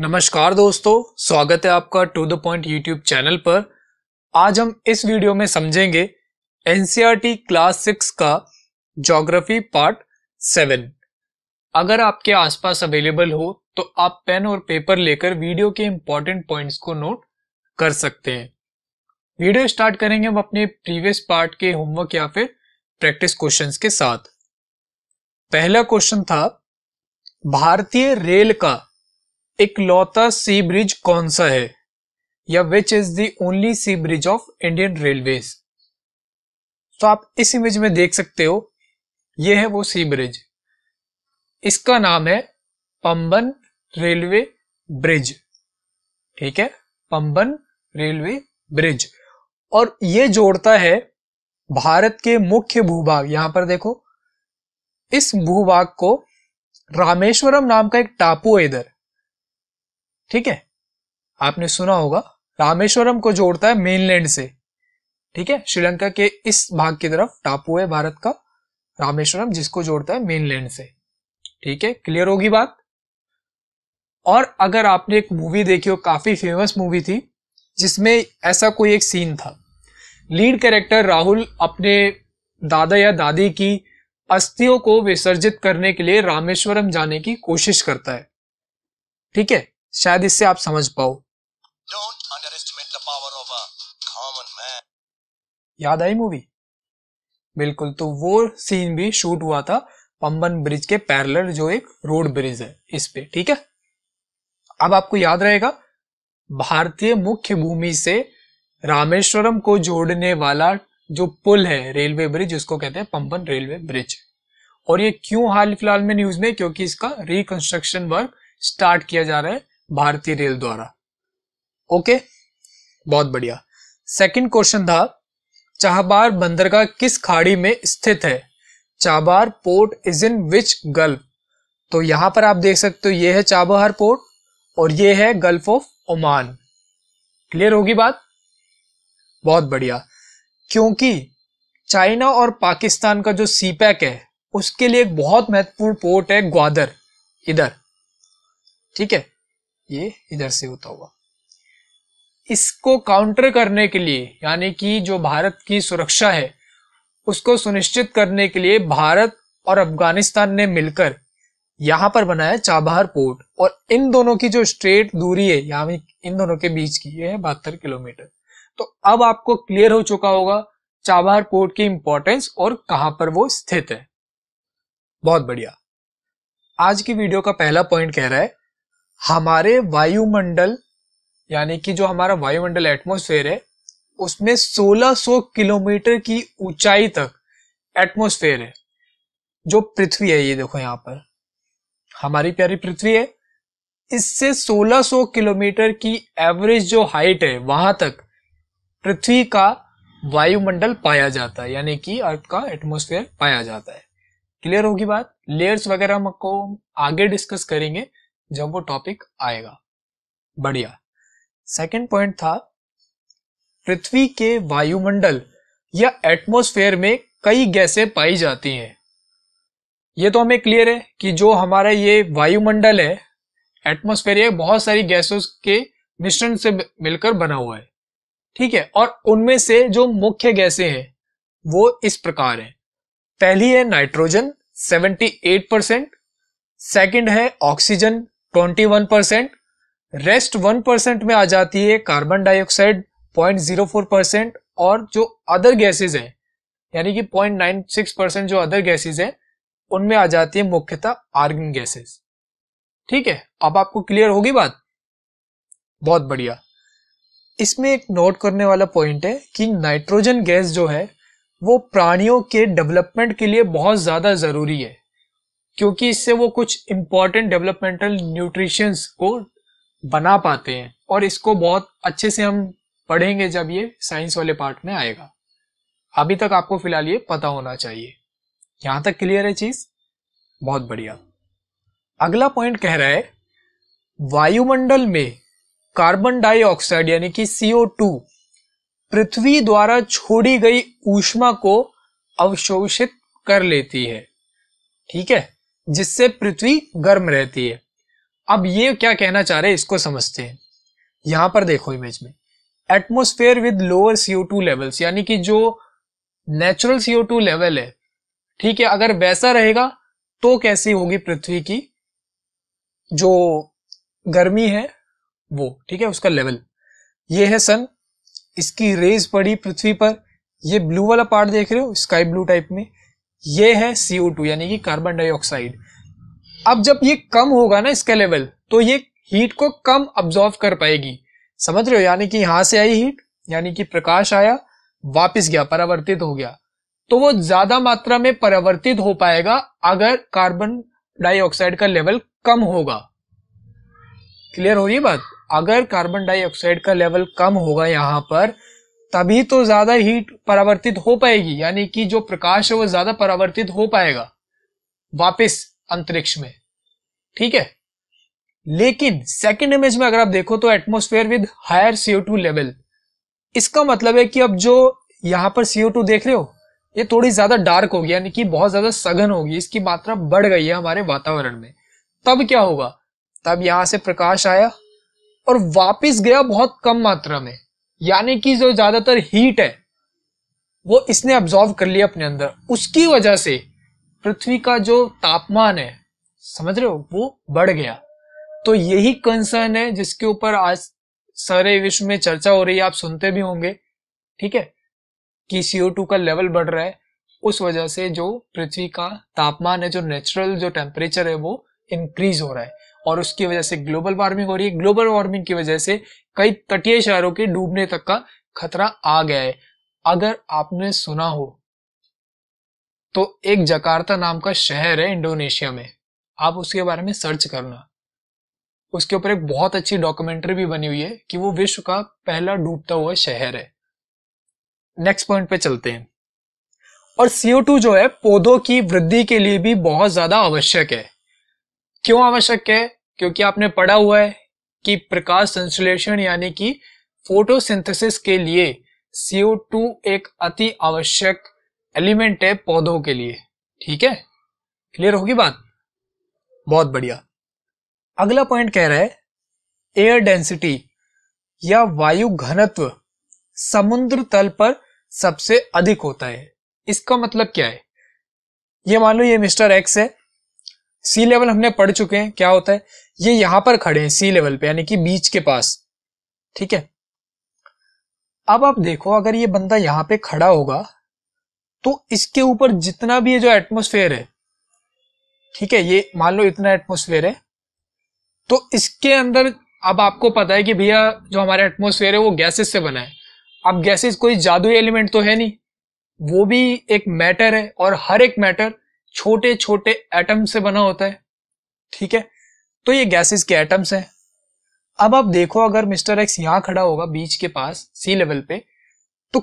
नमस्कार दोस्तों स्वागत है आपका to the point YouTube channel पर आज हम इस वीडियो में समझेंगे एनसीईआरटी क्लास सिक्स का जोग्राफी पार्ट सेवन अगर आपके आसपास अवेलेबल हो तो आप पेन और पेपर लेकर वीडियो के इम्पोर्टेंट पॉइंट्स को नोट कर सकते हैं वीडियो स्टार्ट करेंगे हम अपने प्रीवियस पार्ट के होमवर्क या फिर प्रैक्टिस क्वेश्चंस के साथ पहला क्वेश्चन था भारतीय रेल का इकलौता सी ब्रिज कौन सा है या which is the only sea bridge of Indian railways तो आप इस इमेज में देख सकते हो यह है वो सी ब्रिज इसका नाम है पंबन रेलवे ब्रिज ठीक है पंबन रेलवे ब्रिज और ये जोड़ता है भारत के मुख्य भूभाग यहां पर देखो इस भूभाग को रामेश्वरम नाम का एक टापू है इधर ठीक है आपने सुना होगा रामेश्वरम को जोड़ता है मेनलैंड से ठीक है श्रीलंका के इस भाग की तरफ टापू है भारत का रामेश्वरम जिसको जोड़ता है मेनलैंड से ठीक है क्लियर होगी बात और अगर आपने एक मूवी देखी हो काफी फेमस मूवी थी जिसमें ऐसा कोई एक सीन था लीड कैरेक्टर राहुल अपने दादा या दादी की अस्थियों को विसर्जित करने के लिए रामेश्वरम जाने की कोशिश करता है ठीक है शायद इससे आप समझ पाओ याद आई मूवी बिल्कुल तो वो सीन भी शूट हुआ था पंबन ब्रिज के पैरलर जो एक रोड ब्रिज है इस पे ठीक है अब आपको याद रहेगा भारतीय मुख्य भूमि से रामेश्वरम को जोड़ने वाला जो पुल है रेलवे ब्रिज उसको कहते हैं पंबन रेलवे ब्रिज और ये क्यों हाल फिलहाल में न्यूज में क्योंकि इसका रिकंस्ट्रक्शन वर्क स्टार्ट किया जा रहा है भारतीय रेल द्वारा ओके बहुत बढ़िया सेकंड क्वेश्चन था चाहबार बंदरगाह किस खाड़ी में स्थित है Chabahar port is in which gulf तो यहां पर आप देख सकते हो ये है चाबहार पोर्ट और ये है गल्फ ऑफ ओमान क्लियर होगी बात बहुत बढ़िया क्योंकि चाइना और पाकिस्तान का जो सीपैक है उसके लिए एक बहुत महत्वपूर्ण पोर्ट है ग्वादर इधर ठीक है ये इधर से होता हुआ इसको काउंटर करने के लिए यानी कि जो भारत की सुरक्षा है उसको सुनिश्चित करने के लिए भारत और अफगानिस्तान ने मिलकर यहां पर बनाया चाबहार पोर्ट और इन दोनों की जो स्ट्रेट दूरी है यानी इन दोनों के बीच की ये है बहत्तर किलोमीटर तो अब आपको क्लियर हो चुका होगा चाबहार पोर्ट की इंपॉर्टेंस और कहां पर वो स्थित है बहुत बढ़िया आज की वीडियो का पहला पॉइंट कह रहा है हमारे वायुमंडल यानी कि जो हमारा वायुमंडल एटमोसफेयर है उसमें 1600 किलोमीटर की ऊंचाई तक एटमोसफेयर है जो पृथ्वी है ये देखो यहां पर हमारी प्यारी पृथ्वी है इससे 1600 किलोमीटर की एवरेज जो हाइट है वहां तक पृथ्वी का वायुमंडल पाया जाता है यानी कि अर्थ का एटमोस्फेयर पाया जाता है क्लियर होगी बात लेयर्स वगैरह हम आपको आगे डिस्कस करेंगे जब वो टॉपिक आएगा बढ़िया सेकंड पॉइंट था पृथ्वी के वायुमंडल या एटमॉस्फेयर में कई गैसें पाई जाती हैं ये तो हमें क्लियर है कि जो हमारा ये वायुमंडल है एटमोस्फेयर यह बहुत सारी गैसों के मिश्रण से मिलकर बना हुआ है ठीक है और उनमें से जो मुख्य गैसें हैं वो इस प्रकार हैं पहली है नाइट्रोजन 78 परसेंट सेकेंड है oxygen twenty one percent rest one percent में आ जाती है carbon dioxide point zero four percent और जो अदर गैसेज हैं यानी कि पॉइंट नाइन सिक्स परसेंट जो अदर गैसेज हैं उनमें आ जाती है मुख्यतः आर्गन गैसेज ठीक है अब आपको क्लियर होगी बात बहुत बढ़िया इसमें एक नोट करने वाला पॉइंट है कि नाइट्रोजन गैस जो है वो प्राणियों के डेवलपमेंट के लिए बहुत ज़्यादा ज़रूरी है क्योंकि इससे वो कुछ इम्पॉर्टेंट डेवलपमेंटल न्यूट्रिशंस को बना पाते हैं और इसको बहुत अच्छे से हम पढ़ेंगे जब ये साइंस वाले पार्ट में आएगा अभी तक आपको फिलहाल ये पता होना चाहिए यहां तक क्लियर है चीज बहुत बढ़िया अगला पॉइंट कह रहा है वायुमंडल में कार्बन डाइऑक्साइड यानी कि टू पृथ्वी द्वारा छोड़ी गई ऊष्मा को अवशोषित कर लेती है ठीक है जिससे पृथ्वी गर्म रहती है अब ये क्या कहना चाह रहे हैं इसको समझते हैं यहां पर देखो इमेज में atmosphere with lower CO two levels यानी कि जो नेचुरल सीओ टू लेवल है ठीक है अगर वैसा रहेगा तो कैसी होगी पृथ्वी की जो गर्मी है वो ठीक है उसका लेवल ये है सन इसकी रेज पड़ी पृथ्वी पर ये ब्लू वाला पार्ट देख रहे हो स्काई ब्लू टाइप में ये है CO2 यानी कि कार्बन डाइऑक्साइड अब जब ये कम होगा ना इसका लेवल तो ये हीट को कम ऑब्जॉर्व कर पाएगी समझ रहे हो यानी कि यहां से आई हीट यानी कि प्रकाश आया वापस गया परावर्तित हो गया तो वो ज्यादा मात्रा में परावर्तित हो पाएगा अगर कार्बन डाइऑक्साइड का लेवल कम होगा क्लियर हो रही बात अगर कार्बन डाइऑक्साइड का लेवल कम होगा यहां पर तभी तो ज्यादा हीट परावर्तित हो पाएगी यानी कि जो प्रकाश है वो ज्यादा परावर्तित हो पाएगा वापस अंतरिक्ष में ठीक है लेकिन सेकंड इमेज में अगर आप देखो तो atmosphere with higher CO two level इसका मतलब है कि अब जो यहां पर सीओ टू देख रहे हो ये थोड़ी ज्यादा डार्क होगी यानी कि बहुत ज्यादा सघन होगी इसकी मात्रा बढ़ गई है हमारे वातावरण में तब क्या होगा तब यहां से प्रकाश आया और वापिस गया बहुत कम मात्रा में यानी कि जो ज्यादातर हीट है वो इसने ऑब्जॉर्व कर लिया अपने अंदर उसकी वजह से पृथ्वी का जो तापमान है समझ रहे हो वो बढ़ गया तो यही कंसर्न है जिसके ऊपर आज सारे विश्व में चर्चा हो रही है आप सुनते भी होंगे ठीक है कि टू का लेवल बढ़ रहा है उस वजह से जो पृथ्वी का तापमान है जो नेचुरल जो टेम्परेचर है वो इंक्रीज हो रहा है और उसकी वजह से ग्लोबल वार्मिंग हो रही है ग्लोबल वार्मिंग की वजह से कई तटीय शहरों के डूबने तक का खतरा आ गया है अगर आपने सुना हो तो एक जकार्ता नाम का शहर है इंडोनेशिया में आप उसके बारे में सर्च करना उसके ऊपर एक बहुत अच्छी डॉक्यूमेंट्री भी बनी हुई है कि वो विश्व का पहला डूबता हुआ शहर है नेक्स्ट पॉइंट पे चलते हैं और CO2 जो है पौधों की वृद्धि के लिए भी बहुत ज्यादा आवश्यक है क्यों आवश्यक है क्योंकि आपने पढ़ा हुआ है कि प्रकाश संश्लेषण यानी कि फोटोसिंथेसिस के लिए CO2 एक अति आवश्यक एलिमेंट है पौधों के लिए ठीक है क्लियर होगी बात बहुत बढ़िया अगला पॉइंट कह रहा है एयर डेंसिटी या वायु घनत्व समुद्र तल पर सबसे अधिक होता है इसका मतलब क्या है ये मान लो ये मिस्टर एक्स है सी लेवल हमने पढ़ चुके हैं क्या होता है ये यहां पर खड़े हैं सी लेवल पे यानी कि बीच के पास ठीक है अब आप देखो अगर ये बंदा यहां पे खड़ा होगा तो इसके ऊपर जितना भी ये जो एटमोस्फेयर है ठीक है ये मान लो इतना एटमोस्फेयर है तो इसके अंदर अब आपको पता है कि भैया जो हमारा एटमोस्फेयर है वो गैसेस से बना है अब गैसेस कोई जादू एलिमेंट तो है नहीं वो भी एक मैटर है और हर एक मैटर छोटे छोटे एटम से बना होता है ठीक है तो ये गैसेस के एटम्स हैं अब आप देखो अगर मिस्टर एक्स यहां खड़ा होगा बीच के पास सी लेवल पे तो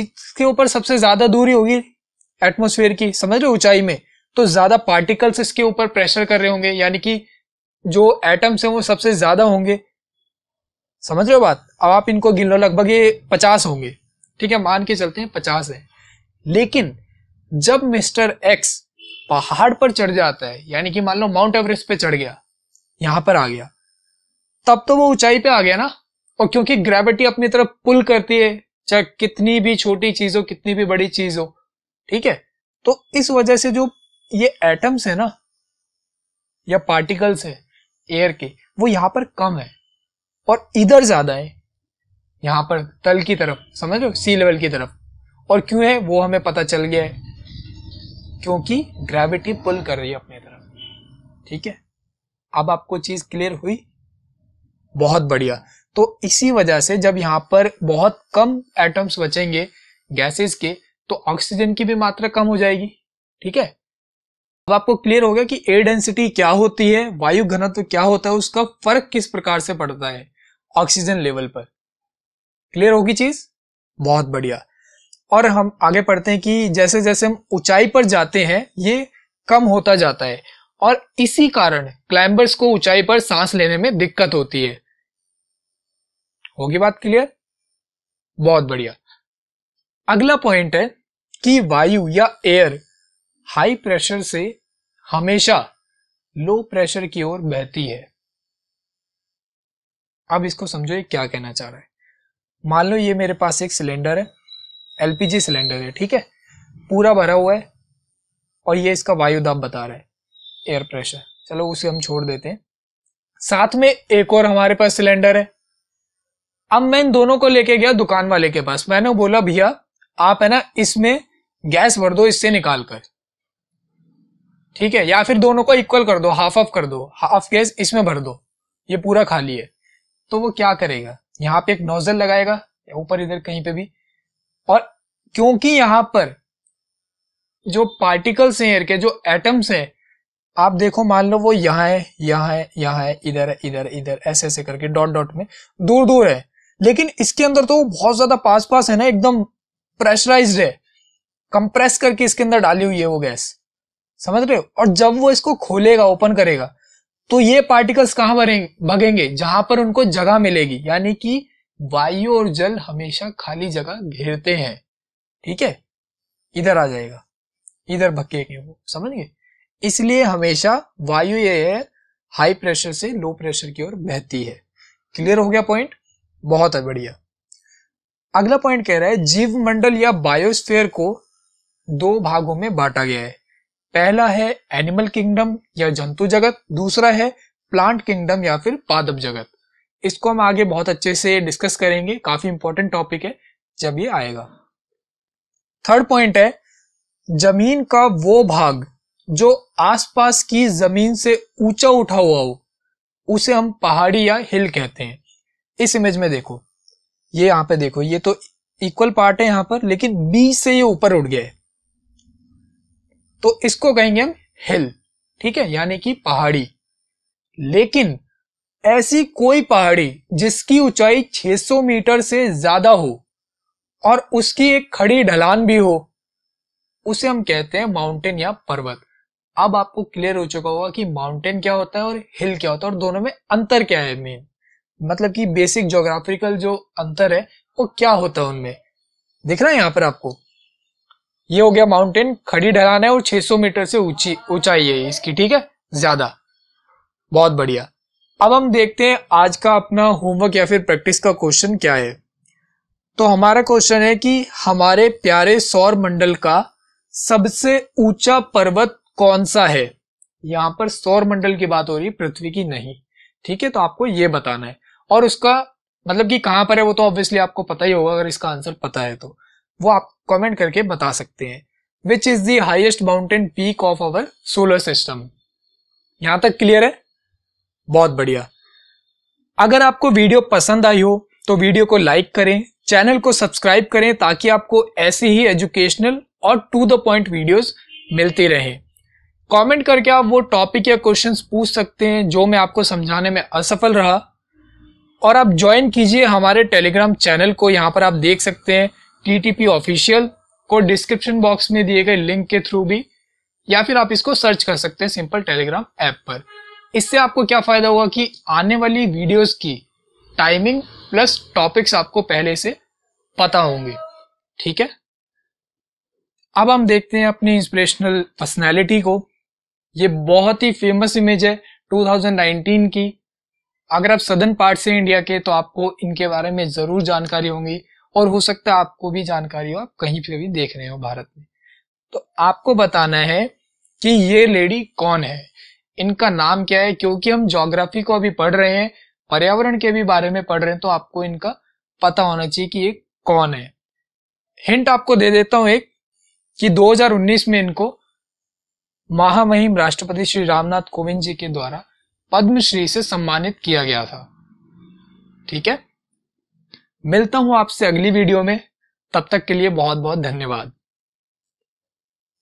इसके ऊपर सबसे ज्यादा दूरी होगी एटमोस्फेयर की समझ लो ऊंचाई में तो ज्यादा पार्टिकल्स इसके ऊपर प्रेशर कर रहे होंगे यानी कि जो एटम्स हैं वो सबसे ज्यादा होंगे समझ रहे हो बात अब आप इनको गिन लो लगभग ये पचास होंगे ठीक है मान के चलते हैं पचास है लेकिन जब मिस्टर एक्स पहाड़ पर चढ़ जाता है यानी कि मान लो माउंट एवरेस्ट पे चढ़ गया यहां पर आ गया तब तो वो ऊंचाई पे आ गया ना और क्योंकि ग्रेविटी अपनी तरफ पुल करती है चाहे कितनी भी छोटी चीज हो कितनी भी बड़ी चीज हो ठीक है तो इस वजह से जो ये एटम्स है ना या पार्टिकल्स है एयर के वो यहां पर कम है और इधर ज्यादा है यहां पर तल की तरफ समझ लो सी लेवल की तरफ और क्यों है वो हमें पता चल गया है क्योंकि ग्रेविटी पुल कर रही है अपनी तरफ ठीक है अब आपको चीज क्लियर हुई बहुत बढ़िया तो इसी वजह से जब यहाँ पर बहुत कम एटम्स बचेंगे गैसेस के तो ऑक्सीजन की भी मात्रा कम हो जाएगी ठीक है अब आपको क्लियर हो गया कि एयर डेंसिटी क्या होती है वायु घनत्व क्या होता है उसका फर्क किस प्रकार से पड़ता है ऑक्सीजन लेवल पर क्लियर होगी चीज बहुत बढ़िया और हम आगे पढ़ते हैं कि जैसे जैसे हम ऊंचाई पर जाते हैं ये कम होता जाता है और इसी कारण क्लाइंबर्स को ऊंचाई पर सांस लेने में दिक्कत होती है होगी बात क्लियर बहुत बढ़िया अगला पॉइंट है कि वायु या एयर हाई प्रेशर से हमेशा लो प्रेशर की ओर बहती है अब इसको समझो ये क्या कहना चाह रहा है मान लो ये मेरे पास एक सिलेंडर है एलपीजी सिलेंडर है ठीक है पूरा भरा हुआ है और ये इसका वायु दाब बता रहा है एयर प्रेशर चलो उसे हम छोड़ देते हैं साथ में एक और हमारे पास सिलेंडर है अब मैं इन दोनों को लेके गया दुकान वाले के पास मैंने बोला भैया आप है ना इसमें गैस भर दो इससे निकाल कर ठीक है या फिर दोनों को इक्वल कर दो हाफ ऑफ कर दो हाफ गैस इसमें भर दो ये पूरा खाली है तो वो क्या करेगा यहाँ पे एक नोजल लगाएगा ऊपर इधर कहीं पे भी और क्योंकि यहां पर जो पार्टिकल्स हैं एयर के जो एटम्स हैं आप देखो मान लो वो यहाँ है यहाँ है यहाँ है इधर है इधर इधर ऐसे ऐसे करके डॉट डॉट में दूर दूर है लेकिन इसके अंदर तो बहुत ज्यादा पास पास है ना एकदम प्रेशराइज है कंप्रेस करके इसके अंदर डाली हुई है वो गैस समझ रहे हो और जब वो इसको खोलेगा ओपन करेगा तो ये पार्टिकल्स कहाँ भगेंगे जहां पर उनको जगह मिलेगी यानी कि वायु और जल हमेशा खाली जगह घेरते हैं ठीक है इधर आ जाएगा इधर भकेंगे वो समझ गए इसलिए हमेशा वायु यह हाई प्रेशर से लो प्रेशर की ओर बहती है क्लियर हो गया पॉइंट बहुत है बढ़िया अगला पॉइंट कह रहा है जीव मंडल या बायोस्फेयर को दो भागों में बांटा गया है पहला है एनिमल किंगडम या जंतु जगत दूसरा है प्लांट किंगडम या फिर पादप जगत इसको हम आगे बहुत अच्छे से डिस्कस करेंगे काफी इंपॉर्टेंट टॉपिक है जब ये आएगा थर्ड पॉइंट है जमीन का वो भाग जो आसपास की जमीन से ऊंचा उठा हुआ हो उसे हम पहाड़ी या हिल कहते हैं इस इमेज में देखो ये यहां पे देखो ये तो इक्वल पार्ट है यहां पर लेकिन बी से ये ऊपर उठ गए तो इसको कहेंगे हम हिल ठीक है यानी कि पहाड़ी लेकिन ऐसी कोई पहाड़ी जिसकी ऊंचाई 600 मीटर से ज्यादा हो और उसकी एक खड़ी ढलान भी हो उसे हम कहते हैं माउंटेन या पर्वत अब आपको क्लियर हो चुका होगा कि माउंटेन क्या होता है और हिल क्या होता है और दोनों में अंतर क्या है मेन मतलब कि बेसिक जोग्राफिकल जो अंतर है वो क्या होता है उनमें दिख रहा है यहाँ पर आपको ये हो गया माउंटेन खड़ी ढलान है और 600 मीटर से ऊंची ऊंचाई है इसकी ठीक है ज्यादा बहुत बढ़िया अब हम देखते हैं आज का अपना होमवर्क या फिर प्रैक्टिस का क्वेश्चन क्या है तो हमारा क्वेश्चन है कि हमारे प्यारे सौर मंडल का सबसे ऊंचा पर्वत कौन सा है यहाँ पर सौर मंडल की बात हो रही है पृथ्वी की नहीं ठीक है तो आपको ये बताना है और उसका मतलब कि कहाँ पर है वो तो ऑब्वियसली आपको पता ही होगा अगर इसका आंसर पता है तो वो आप कमेंट करके बता सकते हैं which is the highest mountain peak of our solar system यहां तक क्लियर है बहुत बढ़िया अगर आपको वीडियो पसंद आई हो तो वीडियो को लाइक करें चैनल को सब्सक्राइब करें ताकि आपको ऐसी ही एजुकेशनल और टू द पॉइंट वीडियोस मिलती रहें कमेंट करके आप वो टॉपिक या क्वेश्चंस पूछ सकते हैं जो मैं आपको समझाने में असफल रहा और आप ज्वाइन कीजिए हमारे टेलीग्राम चैनल को यहाँ पर आप देख सकते हैं टी टी पी ऑफिशियल को डिस्क्रिप्शन बॉक्स में दिए गए लिंक के थ्रू भी या फिर आप इसको सर्च कर सकते हैं सिंपल टेलीग्राम ऐप पर इससे आपको क्या फायदा होगा कि आने वाली वीडियोस की टाइमिंग प्लस टॉपिक्स आपको पहले से पता होंगे ठीक है अब हम देखते हैं अपनी इंस्पिरेशनल पर्सनैलिटी को ये बहुत ही फेमस इमेज है 2019 की अगर आप सदन पार्ट से इंडिया के तो आपको इनके बारे में ज़रूर जानकारी होंगी और हो सकता है आपको भी जानकारी हो आप कहीं पे भी देख रहे हो भारत में तो आपको बताना है कि ये लेडी कौन है इनका नाम क्या है क्योंकि हम जोग्राफी को अभी पढ़ रहे हैं पर्यावरण के भी बारे में पढ़ रहे हैं तो आपको इनका पता होना चाहिए कि ये कौन है हिंट आपको दे देता हूं एक कि 2019 में इनको महामहिम राष्ट्रपति श्री रामनाथ कोविंद जी के द्वारा पद्मश्री से सम्मानित किया गया था ठीक है मिलता हूं आपसे अगली वीडियो में तब तक के लिए बहुत बहुत धन्यवाद